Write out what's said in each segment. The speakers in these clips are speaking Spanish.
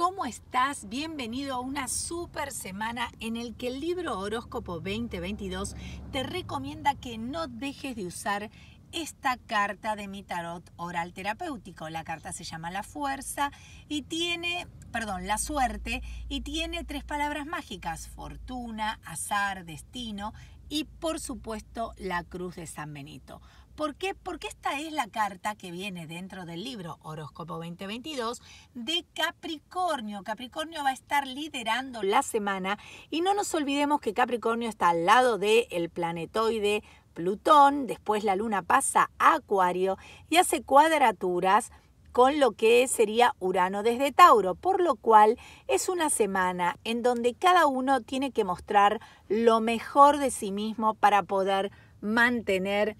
¿Cómo estás? Bienvenido a una super semana en el que el libro Horóscopo 2022 te recomienda que no dejes de usar esta carta de mi tarot oral terapéutico. La carta se llama La Fuerza y tiene, perdón, La Suerte y tiene tres palabras mágicas, fortuna, azar, destino y por supuesto la Cruz de San Benito. ¿Por qué? Porque esta es la carta que viene dentro del libro Horóscopo 2022 de Capricornio. Capricornio va a estar liderando la semana y no nos olvidemos que Capricornio está al lado del el planetoide Plutón, después la luna pasa a Acuario y hace cuadraturas con lo que sería Urano desde Tauro, por lo cual es una semana en donde cada uno tiene que mostrar lo mejor de sí mismo para poder mantener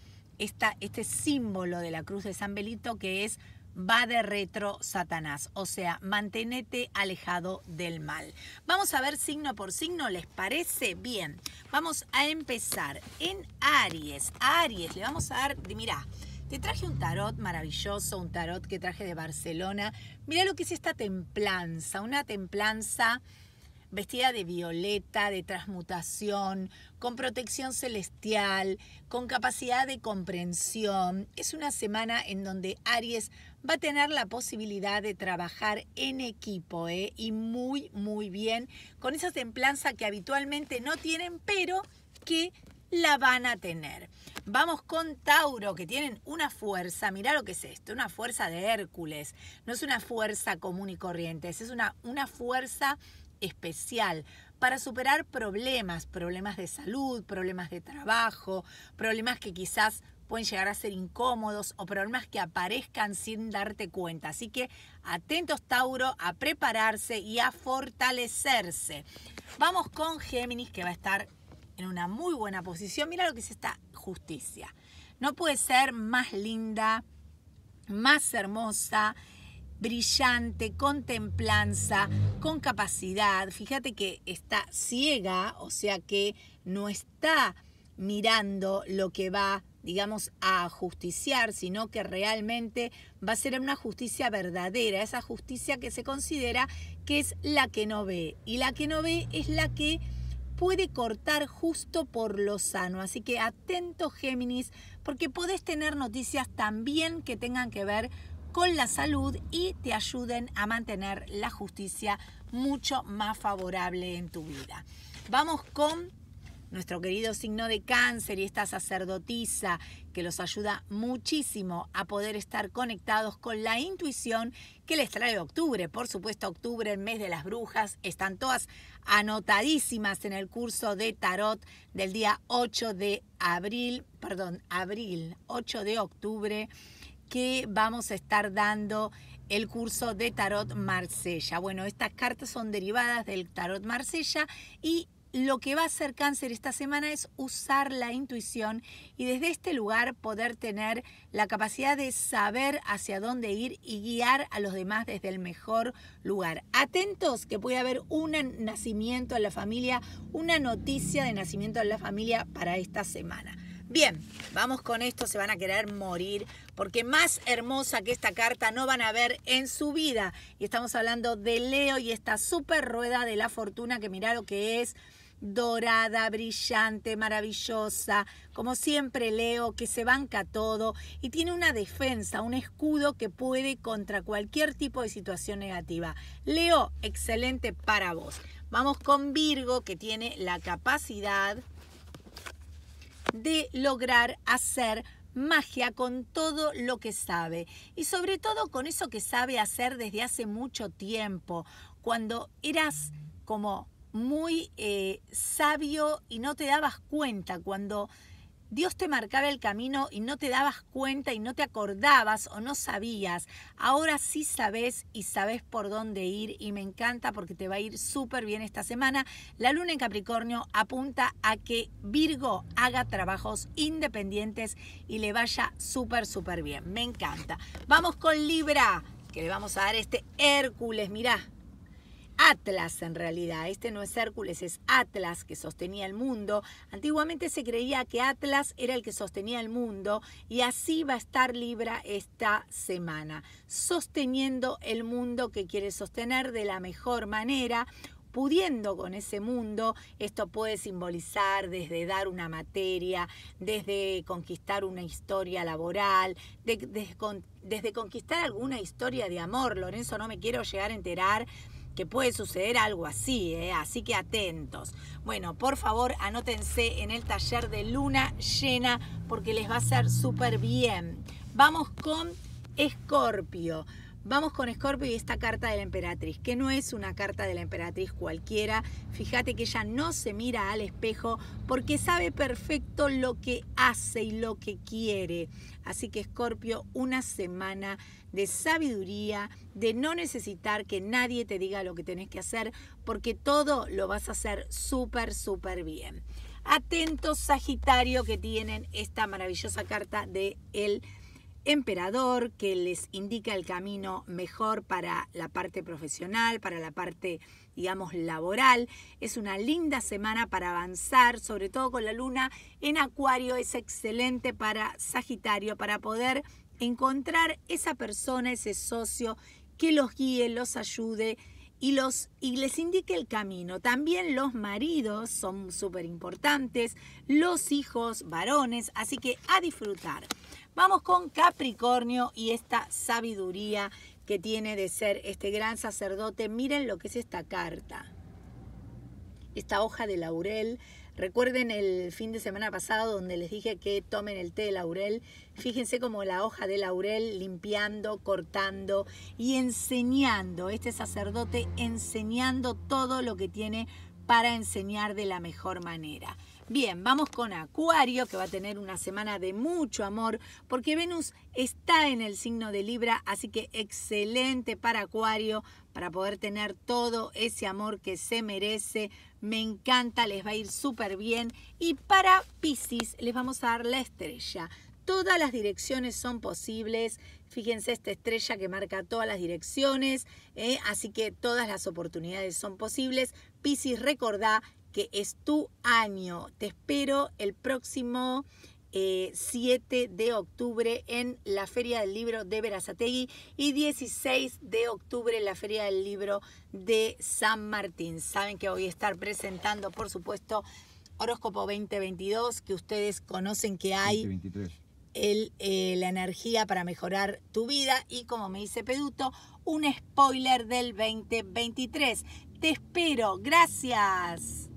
este símbolo de la cruz de San Belito que es va de retro Satanás, o sea, manténete alejado del mal. Vamos a ver signo por signo, ¿les parece? Bien, vamos a empezar en Aries. Aries, le vamos a dar, mira, te traje un tarot maravilloso, un tarot que traje de Barcelona. mira lo que es esta templanza, una templanza vestida de violeta, de transmutación, con protección celestial, con capacidad de comprensión. Es una semana en donde Aries va a tener la posibilidad de trabajar en equipo ¿eh? y muy, muy bien, con esa templanza que habitualmente no tienen, pero que la van a tener. Vamos con Tauro, que tienen una fuerza, mirá lo que es esto, una fuerza de Hércules, no es una fuerza común y corriente, es una, una fuerza especial para superar problemas, problemas de salud, problemas de trabajo, problemas que quizás pueden llegar a ser incómodos o problemas que aparezcan sin darte cuenta. Así que atentos Tauro a prepararse y a fortalecerse. Vamos con Géminis que va a estar en una muy buena posición. Mira lo que es esta justicia. No puede ser más linda, más hermosa brillante, con templanza, con capacidad. Fíjate que está ciega, o sea que no está mirando lo que va, digamos, a justiciar, sino que realmente va a ser una justicia verdadera, esa justicia que se considera que es la que no ve. Y la que no ve es la que puede cortar justo por lo sano. Así que atento Géminis, porque podés tener noticias también que tengan que ver con la salud y te ayuden a mantener la justicia mucho más favorable en tu vida. Vamos con nuestro querido signo de cáncer y esta sacerdotisa que los ayuda muchísimo a poder estar conectados con la intuición que les trae octubre. Por supuesto, octubre, el mes de las brujas, están todas anotadísimas en el curso de tarot del día 8 de abril, perdón, abril, 8 de octubre que vamos a estar dando el curso de Tarot Marsella. Bueno, estas cartas son derivadas del Tarot Marsella y lo que va a hacer cáncer esta semana es usar la intuición y desde este lugar poder tener la capacidad de saber hacia dónde ir y guiar a los demás desde el mejor lugar. Atentos que puede haber un nacimiento en la familia, una noticia de nacimiento en la familia para esta semana. Bien, vamos con esto, se van a querer morir, porque más hermosa que esta carta no van a ver en su vida. Y estamos hablando de Leo y esta super rueda de la fortuna, que mirá lo que es, dorada, brillante, maravillosa, como siempre Leo, que se banca todo y tiene una defensa, un escudo que puede contra cualquier tipo de situación negativa. Leo, excelente para vos. Vamos con Virgo, que tiene la capacidad de lograr hacer magia con todo lo que sabe y sobre todo con eso que sabe hacer desde hace mucho tiempo, cuando eras como muy eh, sabio y no te dabas cuenta, cuando Dios te marcaba el camino y no te dabas cuenta y no te acordabas o no sabías. Ahora sí sabes y sabes por dónde ir y me encanta porque te va a ir súper bien esta semana. La luna en Capricornio apunta a que Virgo haga trabajos independientes y le vaya súper, súper bien. Me encanta. Vamos con Libra, que le vamos a dar este Hércules, mirá. Atlas en realidad. Este no es Hércules, es Atlas que sostenía el mundo. Antiguamente se creía que Atlas era el que sostenía el mundo y así va a estar Libra esta semana, sosteniendo el mundo que quiere sostener de la mejor manera pudiendo con ese mundo, esto puede simbolizar desde dar una materia, desde conquistar una historia laboral, desde conquistar alguna historia de amor. Lorenzo, no me quiero llegar a enterar puede suceder algo así, ¿eh? así que atentos. Bueno, por favor, anótense en el taller de luna llena porque les va a ser súper bien. Vamos con Escorpio. Vamos con Scorpio y esta carta de la emperatriz, que no es una carta de la emperatriz cualquiera. Fíjate que ella no se mira al espejo porque sabe perfecto lo que hace y lo que quiere. Así que Scorpio, una semana de sabiduría, de no necesitar que nadie te diga lo que tenés que hacer, porque todo lo vas a hacer súper, súper bien. Atentos Sagitario que tienen esta maravillosa carta de el emperador que les indica el camino mejor para la parte profesional, para la parte, digamos, laboral. Es una linda semana para avanzar, sobre todo con la luna en Acuario, es excelente para Sagitario, para poder encontrar esa persona, ese socio que los guíe, los ayude y, los, y les indique el camino. También los maridos son súper importantes, los hijos varones, así que a disfrutar. Vamos con Capricornio y esta sabiduría que tiene de ser este gran sacerdote. Miren lo que es esta carta, esta hoja de laurel Recuerden el fin de semana pasado donde les dije que tomen el té de laurel. Fíjense como la hoja de laurel limpiando, cortando y enseñando, este sacerdote enseñando todo lo que tiene para enseñar de la mejor manera. Bien, vamos con Acuario, que va a tener una semana de mucho amor, porque Venus está en el signo de Libra, así que excelente para Acuario, para poder tener todo ese amor que se merece, me encanta, les va a ir súper bien. Y para Pisces les vamos a dar la estrella. Todas las direcciones son posibles. Fíjense esta estrella que marca todas las direcciones. Eh, así que todas las oportunidades son posibles. Pisces, recordá que es tu año. Te espero el próximo 7 eh, de octubre en la Feria del Libro de Verazategui y 16 de octubre en la Feria del Libro de San Martín. Saben que voy a estar presentando, por supuesto, horóscopo 2022, que ustedes conocen que hay El, eh, la energía para mejorar tu vida y, como me dice Peduto, un spoiler del 2023. Te espero, gracias.